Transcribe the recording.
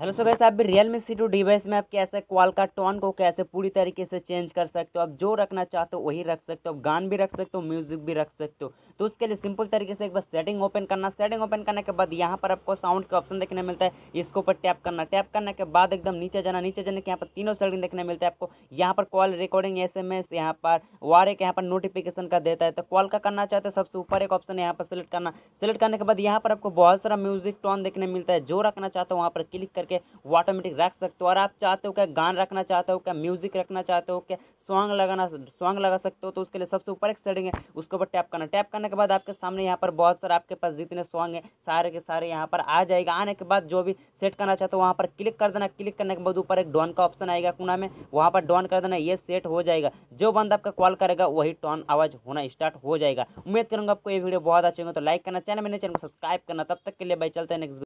hello सो guys आप भी Realme C two device में आप कैसे कॉल का टोन को कैसे पूरी तरीके से चेंज कर सकते हो आप जो रखना चाहते हो वही रख सकते हो आप गान भी रख सकते हो म्यूजिक भी रख सकते हो तो उसके लिए सिंपल तरीके से एक बार सेटिंग ओपन करना सेटिंग ओपन करने के बाद यहाँ पर आपको साउंड का ऑप्शन देखने मिलता है इसके ऊपर टैप करना टैप करने के बाद एकदम नीचे जाना नीचे जाने के यहाँ पर तीनों सेटिंग देखने मिलता है आपको यहाँ पर call recording S M S यहाँ पर वार एक यहाँ पर नोटिफिकेशन का देता है तो कॉल का करना चाहते हो सबसे ऊपर एक ऑप्शन यहाँ पर सेलेक्ट करना सेलेक्ट करने के बाद यहाँ पर आपको बहुत सारा म्यूजिक टोन देखने मिलता है जो रखना चाहते हो वहाँ पर क्लिक कर करके वो ऑटोमेटिक रख सकते हो और आप चाहते हो क्या गान रखना चाहते हो क्या म्यूजिक रखना चाहते हो क्या सॉन्ग लगाना सॉन्ग लगा सकते हो तो उसके लिए सबसे ऊपर एक सेटिंग है उसके ऊपर टैप करना टैप करने के बाद आपके सामने यहाँ पर बहुत सारे आपके पास जितने सॉन्ग हैं सारे के सारे यहाँ पर आ जाएगा आने के बाद जो भी सेट करना चाहते हो वहाँ पर क्लिक कर देना क्लिक करने के बाद ऊपर एक डॉन का ऑप्शन आएगा कुना में वहाँ पर डॉन कर देना ये सेट हो जाएगा जो बंद आपका कॉल करेगा वही टॉन आवाज़ होना स्टार्ट हो जाएगा उम्मीद करूँगा आपको ये वीडियो बहुत अच्छी होंगे तो लाइक करना चैनल मेरे चैनल को सब्सक्राइब करना तब तक के लिए भाई चलते हैं नेक्स्ट